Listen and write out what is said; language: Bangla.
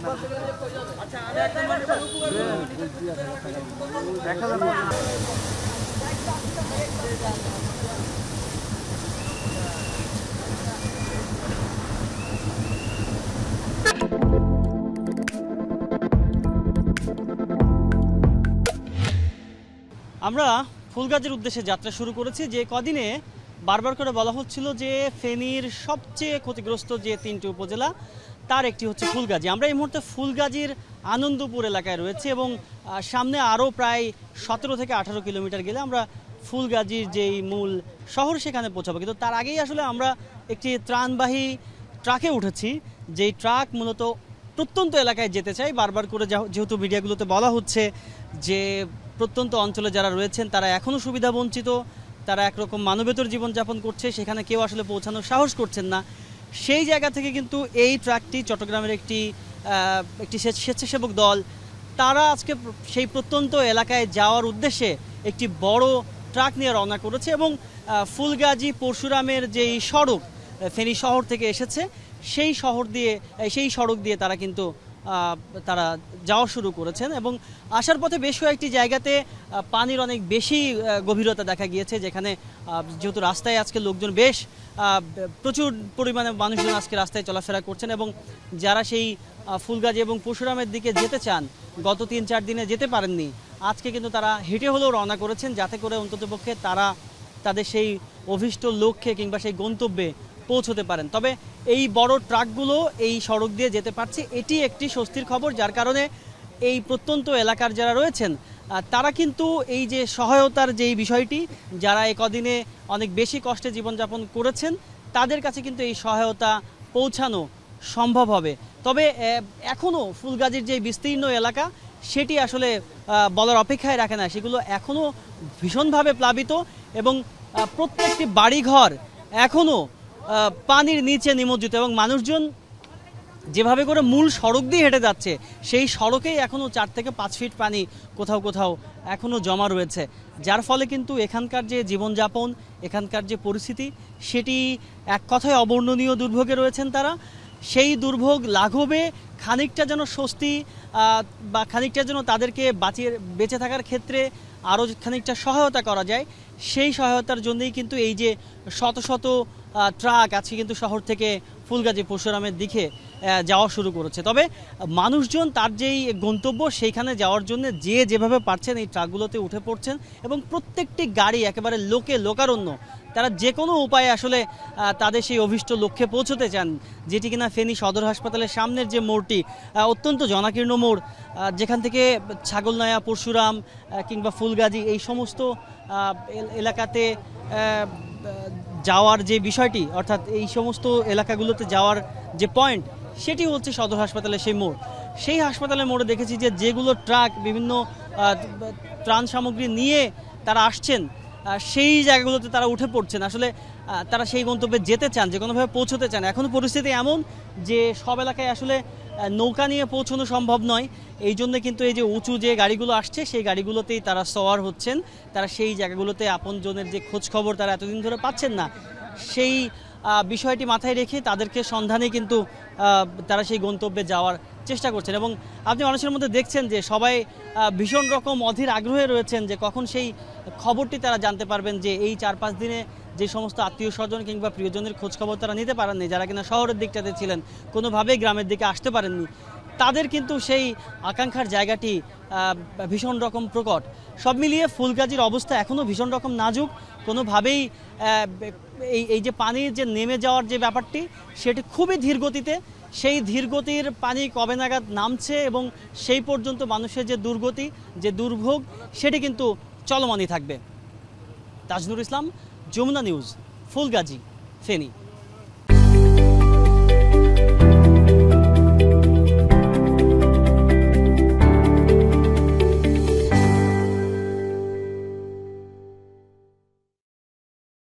আমরা ফুল যাবে আমরা ফুলগাজের উদ্দেশ্যে যাত্রা শুরু করেছি যে কদিনে বারবার করে বলা হচ্ছিল যে ফেনীর সবচেয়ে ক্ষতিগ্রস্ত যে তিনটি উপজেলা তার একটি হচ্ছে ফুলগাজী আমরা এই মুহূর্তে ফুলগাজীর আনন্দপুর এলাকায় রয়েছে এবং সামনে আরও প্রায় সতেরো থেকে আঠারো কিলোমিটার গেলে আমরা ফুলগাজীর যেই মূল শহর সেখানে পৌঁছাবো কিন্তু তার আগেই আসলে আমরা একটি ত্রাণবাহী ট্রাকে উঠেছি যেই ট্রাক মূলত প্রত্যন্ত এলাকায় যেতে চাই বারবার করে যেহেতু মিডিয়াগুলোতে বলা হচ্ছে যে প্রত্যন্ত অঞ্চলে যারা রয়েছেন তারা এখনও সুবিধা বঞ্চিত তারা একরকম মানবেতর জীবনযাপন করছে সেখানে কেউ আসলে পৌঁছানোর সাহস করছেন না সেই জায়গা থেকে কিন্তু এই ট্রাকটি চট্টগ্রামের একটি একটি স্বেচ্ছাসেবক দল তারা আজকে সেই প্রত্যন্ত এলাকায় যাওয়ার উদ্দেশ্যে একটি বড় ট্রাক নিয়ে রওনা করেছে এবং ফুলগাজী পরশুরামের যেই সড়ক ফেনী শহর থেকে এসেছে সেই শহর দিয়ে সেই সড়ক দিয়ে তারা কিন্তু তারা যাওয়া শুরু করেছেন এবং আসার পথে বেশ কয়েকটি জায়গাতে পানির অনেক বেশি গভীরতা দেখা গিয়েছে যেখানে যেহেতু রাস্তায় আজকে লোকজন বেশ প্রচুর পরিমাণে মানুষজন আজকে রাস্তায় চলাফেরা করছেন এবং যারা সেই ফুলগাজী এবং পশুরামের দিকে যেতে চান গত তিন চার দিনে যেতে পারেননি আজকে কিন্তু তারা হেঁটে হলেও রওনা করেছেন যাতে করে অন্ততপক্ষে তারা তাদের সেই অভিষ্ট লক্ষ্যে কিংবা সেই গন্তব্যে পৌঁছতে পারেন তবে এই বড় ট্রাকগুলো এই সড়ক দিয়ে যেতে পারছে এটি একটি স্বস্তির খবর যার কারণে এই প্রত্যন্ত এলাকার যারা রয়েছেন তারা কিন্তু এই যে সহায়তার যেই বিষয়টি যারা একদিনে অনেক বেশি কষ্টে জীবনযাপন করেছেন তাদের কাছে কিন্তু এই সহায়তা পৌঁছানো সম্ভব হবে তবে এখনও ফুলগাজির যে বিস্তীর্ণ এলাকা সেটি আসলে বলার অপেক্ষায় রাখে না সেগুলো এখনও ভীষণভাবে প্লাবিত এবং প্রত্যেকটি বাড়িঘর এখনও পানির নিচে নিমজ্জিত এবং মানুষজন যেভাবে করে মূল সড়ক দিয়ে হেঁটে যাচ্ছে সেই সড়কেই এখনও চার থেকে পাঁচ ফিট পানি কোথাও কোথাও এখনও জমা রয়েছে যার ফলে কিন্তু এখানকার যে জীবনযাপন এখানকার যে পরিস্থিতি সেটি এক কথায় অবর্ণনীয় দুর্ভোগে রয়েছেন তারা সেই দুর্ভোগ লাঘবে খানিকটা যেন স্বস্তি বা খানিকটা যেন তাদেরকে বাঁচিয়ে বেঁচে থাকার ক্ষেত্রে আরও খানিকটা সহায়তা করা যায় সেই সহায়তার জন্যই কিন্তু এই যে শত শত ট্রাক আছে কিন্তু শহর থেকে ফুলগাজী পরশুরামের দিকে যাওয়া শুরু করেছে তবে মানুষজন তার যেই গন্তব্য সেইখানে যাওয়ার জন্য যে যেভাবে পারছেন এই ট্রাকগুলোতে উঠে পড়ছেন এবং প্রত্যেকটি গাড়ি একেবারে লোকে লোকারণ্য তারা যে কোনো উপায়ে আসলে তাদের সেই অভিষ্ট লক্ষ্যে পৌঁছতে চান যেটি কিনা ফেনী সদর হাসপাতালের সামনের যে মোড়টি অত্যন্ত জনাকীর্ণ মোড় যেখান থেকে নয়া পরশুরাম কিংবা ফুলগাজী এই সমস্ত এলাকাতে যাওয়ার যে বিষয়টি অর্থাৎ এই সমস্ত এলাকাগুলোতে যাওয়ার যে পয়েন্ট সেটি হচ্ছে সদর হাসপাতালের সেই মোড় সেই হাসপাতালের মোড়ে দেখেছি যে যেগুলো ট্রাক বিভিন্ন ত্রাণ সামগ্রী নিয়ে তারা আসছেন সেই জায়গাগুলোতে তারা উঠে পড়ছেন আসলে তারা সেই গন্তব্যে যেতে চান যে কোনোভাবে পৌঁছতে চান এখন পরিস্থিতি এমন যে সব এলাকায় আসলে নৌকা নিয়ে পৌঁছানো সম্ভব নয় এই জন্য কিন্তু এই যে উঁচু যে গাড়িগুলো আসছে সেই গাড়িগুলোতেই তারা সওয়ার হচ্ছেন তারা সেই জায়গাগুলোতে আপনজনের যে খোঁজখবর তারা এতদিন ধরে পাচ্ছেন না সেই বিষয়টি মাথায় রেখে তাদেরকে সন্ধানে কিন্তু তারা সেই গন্তব্যে যাওয়ার চেষ্টা করছেন এবং আপনি মানুষের মধ্যে দেখছেন যে সবাই ভীষণ রকম অধীর আগ্রহে রয়েছেন যে কখন সেই খবরটি তারা জানতে পারবেন যে এই চার পাঁচ দিনে যে সমস্ত আত্মীয় স্বজন কিংবা প্রিয়জনের খোঁজখবর তারা নিতে পারেননি যারা কিনা শহরের দিকটাতে ছিলেন কোনোভাবেই গ্রামের দিকে আসতে পারেননি তাদের কিন্তু সেই আকাঙ্ক্ষার জায়গাটি ভীষণ রকম প্রকট সব মিলিয়ে ফুলগাজির অবস্থা এখনও ভীষণ রকম নাজুক কোনোভাবেই এই এই যে পানির যে নেমে যাওয়ার যে ব্যাপারটি সেটি খুবই ধীর গতিতে সেই ধীরগতির পানি কবে নাগাদ নামছে এবং সেই পর্যন্ত মানুষের যে দুর্গতি যে দুর্ভোগ সেটি কিন্তু চলমানই থাকবে তাজনুর ইসলাম যমুনা নিউজ ফুলগাজী ফেনী